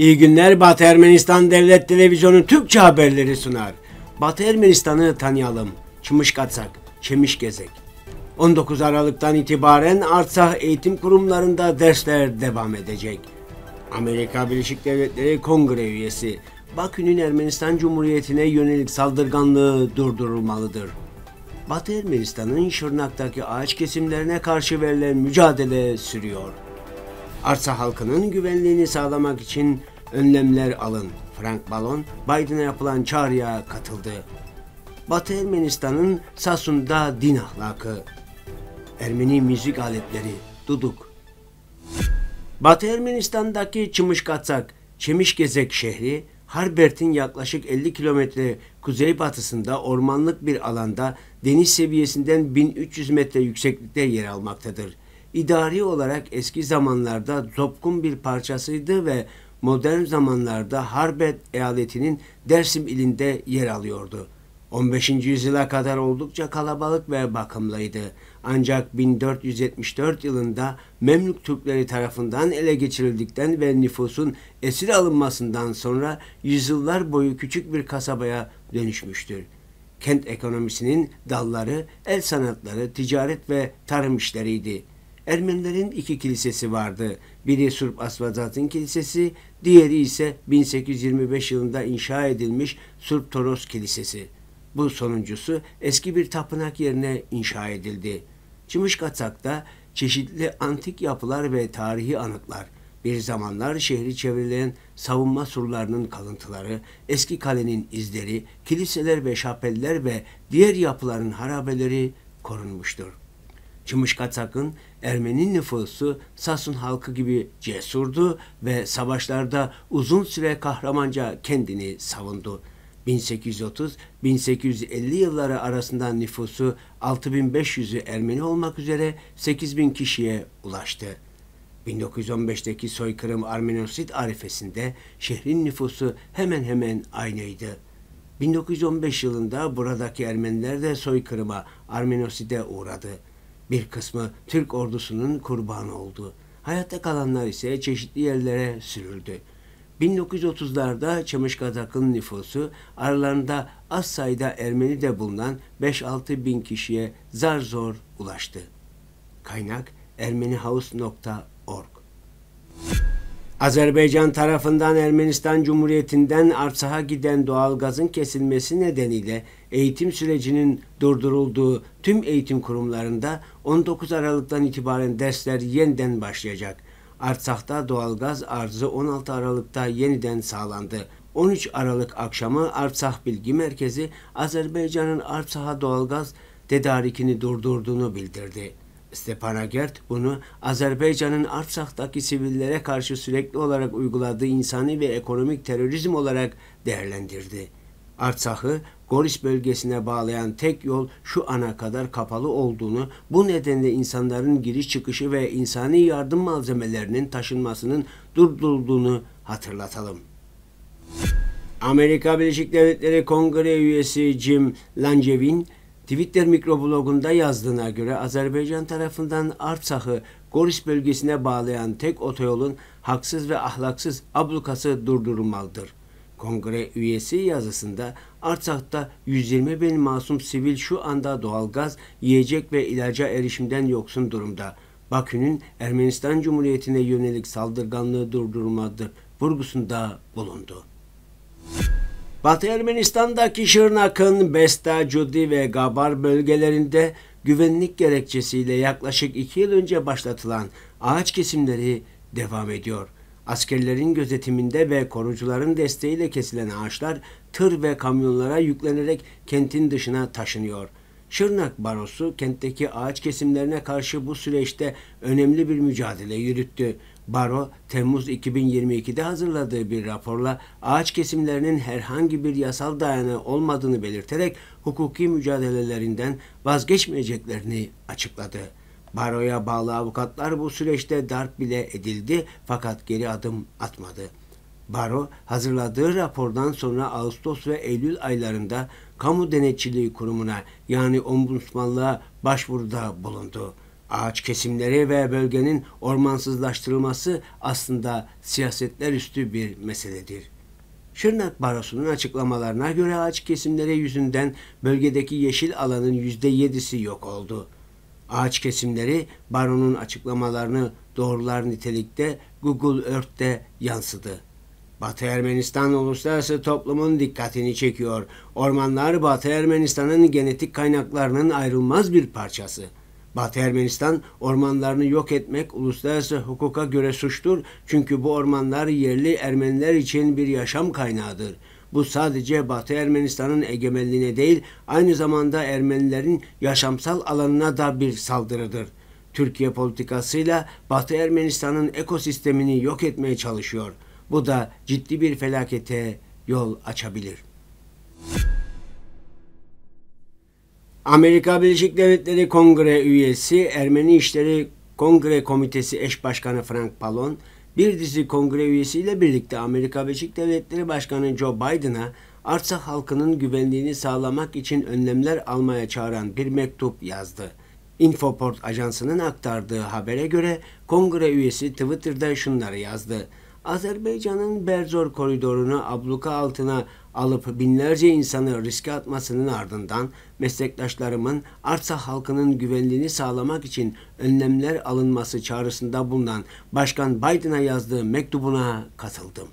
İyi günler Batı Ermenistan Devlet Televizyonu Türkçe haberleri sunar. Batı Ermenistan'ı tanıyalım. Çımış katsak, çemiş gezek. 19 Aralık'tan itibaren Artsah eğitim kurumlarında dersler devam edecek. Amerika Birleşik Devletleri Kongre üyesi Bakü'nün Ermenistan Cumhuriyeti'ne yönelik saldırganlığı durdurulmalıdır. Batı Ermenistan'ın Şırnak'taki ağaç kesimlerine karşı verilen mücadele sürüyor. Arsa halkının güvenliğini sağlamak için Önlemler alın. Frank Balon, Biden'a yapılan çağrıya katıldı. Batı Ermenistan'ın Sasun'da din ahlakı. Ermeni müzik aletleri, duduk. Batı Ermenistan'daki Çımışkatsak, Çemişgezek şehri, Harbert'in yaklaşık 50 kilometre kuzeybatısında ormanlık bir alanda deniz seviyesinden 1300 metre yükseklikte yer almaktadır. İdari olarak eski zamanlarda zopkun bir parçasıydı ve modern zamanlarda Harbet eyaletinin Dersim ilinde yer alıyordu. 15. yüzyıla kadar oldukça kalabalık ve bakımlıydı. Ancak 1474 yılında Memlük Türkleri tarafından ele geçirildikten ve nüfusun esir alınmasından sonra yüzyıllar boyu küçük bir kasabaya dönüşmüştür. Kent ekonomisinin dalları el sanatları, ticaret ve tarım işleriydi. Ermenilerin iki kilisesi vardı. Biri Surp Asvazat'ın kilisesi, diğeri ise 1825 yılında inşa edilmiş Surp Toros Kilisesi. Bu sonuncusu eski bir tapınak yerine inşa edildi. Çımışkatak'ta çeşitli antik yapılar ve tarihi anıtlar, bir zamanlar şehri çevreleyen savunma surlarının kalıntıları, eski kalenin izleri, kiliseler ve şapeller ve diğer yapıların harabeleri korunmuştur. Çımışkatak'ın Ermeni nüfusu Sasun halkı gibi cesurdu ve savaşlarda uzun süre kahramanca kendini savundu. 1830-1850 yılları arasında nüfusu 6500'ü Ermeni olmak üzere 8000 kişiye ulaştı. 1915'teki soykırım Armenosit arifesinde şehrin nüfusu hemen hemen aynıydı. 1915 yılında buradaki Ermeniler de soykırıma, Armenosit'e uğradı. Bir kısmı Türk ordusunun kurbanı oldu. Hayatta kalanlar ise çeşitli yerlere sürüldü. 1930'larda Çamışkazak'ın nüfusu aralarında az sayıda Ermeni de bulunan 5-6 bin kişiye zar zor ulaştı. Kaynak ermenihaus.org Azerbaycan tarafından Ermenistan Cumhuriyeti'nden Arsah'a giden doğalgazın kesilmesi nedeniyle eğitim sürecinin durdurulduğu tüm eğitim kurumlarında 19 Aralık'tan itibaren dersler yeniden başlayacak. Arsah'ta doğalgaz arzı 16 Aralık'ta yeniden sağlandı. 13 Aralık akşamı Artsah Bilgi Merkezi Azerbaycan'ın Artsah'a doğalgaz tedarikini durdurduğunu bildirdi. Stepanakert bunu Azerbaycan'ın Artsakh'taki sivillere karşı sürekli olarak uyguladığı insani ve ekonomik terörizm olarak değerlendirdi. Artsak'ı Goris bölgesine bağlayan tek yol şu ana kadar kapalı olduğunu, bu nedenle insanların giriş çıkışı ve insani yardım malzemelerinin taşınmasının durdurulduğunu hatırlatalım. Amerika Birleşik Devletleri Kongre üyesi Jim Langevin, Twitter mikroblogunda yazdığına göre Azerbaycan tarafından Artsak'ı Goris bölgesine bağlayan tek otoyolun haksız ve ahlaksız ablukası durdurulmalıdır. Kongre üyesi yazısında Artsak'ta 120 bin masum sivil şu anda doğalgaz, yiyecek ve ilaca erişimden yoksun durumda. Bakü'nün Ermenistan Cumhuriyeti'ne yönelik saldırganlığı durdurulmalıdır vurgusunda bulundu. Batı Ermenistan'daki Şırnak'ın Besta, Cudi ve Gabar bölgelerinde güvenlik gerekçesiyle yaklaşık iki yıl önce başlatılan ağaç kesimleri devam ediyor. Askerlerin gözetiminde ve korucuların desteğiyle kesilen ağaçlar tır ve kamyonlara yüklenerek kentin dışına taşınıyor. Şırnak Barosu kentteki ağaç kesimlerine karşı bu süreçte önemli bir mücadele yürüttü. Baro, Temmuz 2022'de hazırladığı bir raporla ağaç kesimlerinin herhangi bir yasal dayanağı olmadığını belirterek hukuki mücadelelerinden vazgeçmeyeceklerini açıkladı. Baroya bağlı avukatlar bu süreçte darp bile edildi fakat geri adım atmadı. Baro hazırladığı rapordan sonra Ağustos ve Eylül aylarında kamu denetçiliği kurumuna yani ombudsmanlığa başvuruda bulundu. Ağaç kesimleri ve bölgenin ormansızlaştırılması aslında siyasetler üstü bir meseledir. Şırnak Barosu'nun açıklamalarına göre ağaç kesimleri yüzünden bölgedeki yeşil alanın %7'si yok oldu. Ağaç kesimleri baronun açıklamalarını doğrular nitelikte Google Earth'te yansıdı. Batı Ermenistan uluslararası toplumun dikkatini çekiyor. Ormanlar Batı Ermenistan'ın genetik kaynaklarının ayrılmaz bir parçası.'' Batı Ermenistan ormanlarını yok etmek uluslararası hukuka göre suçtur. Çünkü bu ormanlar yerli Ermeniler için bir yaşam kaynağıdır. Bu sadece Batı Ermenistan'ın egemenliğine değil, aynı zamanda Ermenilerin yaşamsal alanına da bir saldırıdır. Türkiye politikasıyla Batı Ermenistan'ın ekosistemini yok etmeye çalışıyor. Bu da ciddi bir felakete yol açabilir. Amerika Birleşik Devletleri Kongre üyesi, Ermeni İşleri Kongre Komitesi eş başkanı Frank Palon, bir dizi kongre üyesiyle birlikte Amerika Birleşik Devletleri Başkanı Joe Biden'a Artsakh halkının güvenliğini sağlamak için önlemler almaya çağıran bir mektup yazdı. Infoport ajansının aktardığı habere göre kongre üyesi Twitter'da şunları yazdı. Azerbaycan'ın Berzor koridorunu abluka altına alıp binlerce insanı riske atmasının ardından meslektaşlarımın arsa halkının güvenliğini sağlamak için önlemler alınması çağrısında bulunan Başkan Biden'a yazdığı mektubuna katıldım.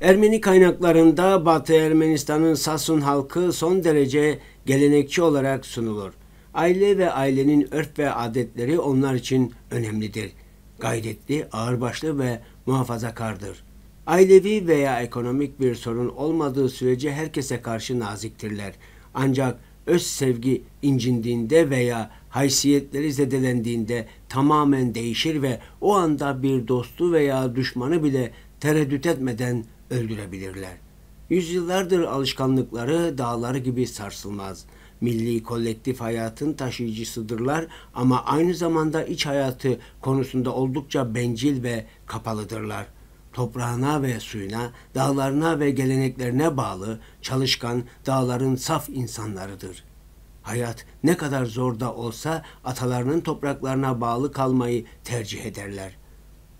Ermeni kaynaklarında Batı Ermenistan'ın Sasun halkı son derece gelenekçi olarak sunulur. Aile ve ailenin örf ve adetleri onlar için önemlidir gayretli, ağırbaşlı ve muhafazakardır. Ailevi veya ekonomik bir sorun olmadığı sürece herkese karşı naziktirler. Ancak öz sevgi incindiğinde veya haysiyetleri zedelendiğinde tamamen değişir ve o anda bir dostu veya düşmanı bile tereddüt etmeden öldürebilirler. Yüzyıllardır alışkanlıkları dağları gibi sarsılmaz.'' milli kolektif hayatın taşıyıcısıdırlar ama aynı zamanda iç hayatı konusunda oldukça bencil ve kapalıdırlar. Toprağına ve suyuna, dağlarına ve geleneklerine bağlı çalışkan dağların saf insanlarıdır. Hayat ne kadar zor da olsa atalarının topraklarına bağlı kalmayı tercih ederler.''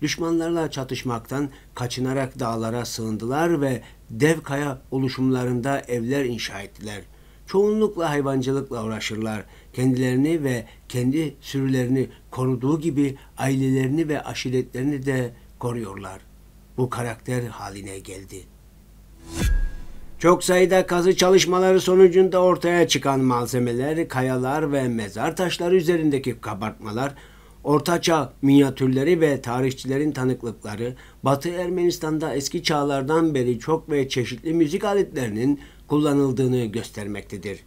düşmanlarla çatışmaktan kaçınarak dağlara sığındılar ve dev kaya oluşumlarında evler inşa ettiler.'' çoğunlukla hayvancılıkla uğraşırlar. Kendilerini ve kendi sürülerini koruduğu gibi ailelerini ve aşiretlerini de koruyorlar. Bu karakter haline geldi. Çok sayıda kazı çalışmaları sonucunda ortaya çıkan malzemeler, kayalar ve mezar taşları üzerindeki kabartmalar, ortaçağ minyatürleri ve tarihçilerin tanıklıkları, Batı Ermenistan'da eski çağlardan beri çok ve çeşitli müzik aletlerinin kullanıldığını göstermektedir.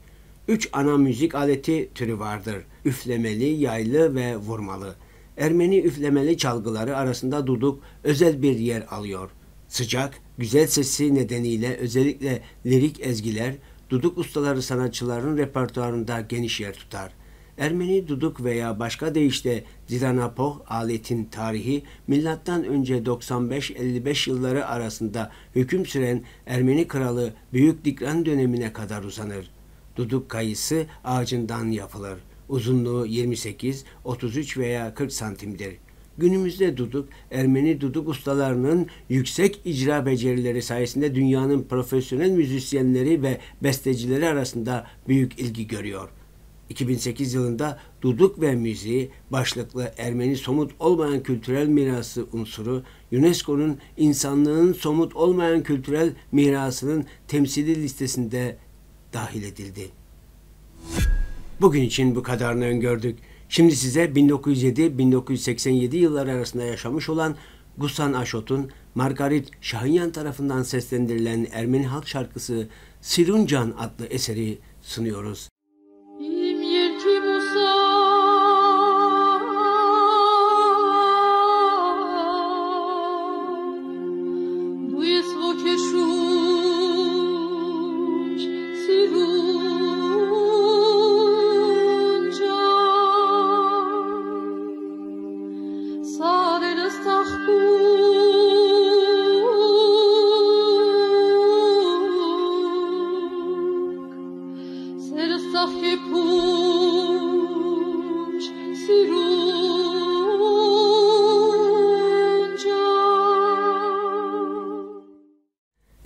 Üç ana müzik aleti türü vardır. Üflemeli, yaylı ve vurmalı. Ermeni üflemeli çalgıları arasında duduk özel bir yer alıyor. Sıcak, güzel sesi nedeniyle özellikle lirik ezgiler, duduk ustaları sanatçıların repertuarında geniş yer tutar. Ermeni duduk veya başka deyişle zidanapoh aletin tarihi milattan önce 95-55 yılları arasında hüküm süren Ermeni kralı Büyük Dikran dönemine kadar uzanır. Duduk kayısı ağacından yapılır. Uzunluğu 28, 33 veya 40 santimdir. Günümüzde duduk, Ermeni duduk ustalarının yüksek icra becerileri sayesinde dünyanın profesyonel müzisyenleri ve bestecileri arasında büyük ilgi görüyor. 2008 yılında Duduk ve Müziği başlıklı Ermeni somut olmayan kültürel mirası unsuru UNESCO'nun insanlığın somut olmayan kültürel mirasının temsili listesinde dahil edildi. Bugün için bu kadarını öngördük. Şimdi size 1907-1987 yılları arasında yaşamış olan Gusan Aşot'un Margarit Şahinyan tarafından seslendirilen Ermeni halk şarkısı Siruncan adlı eseri sunuyoruz.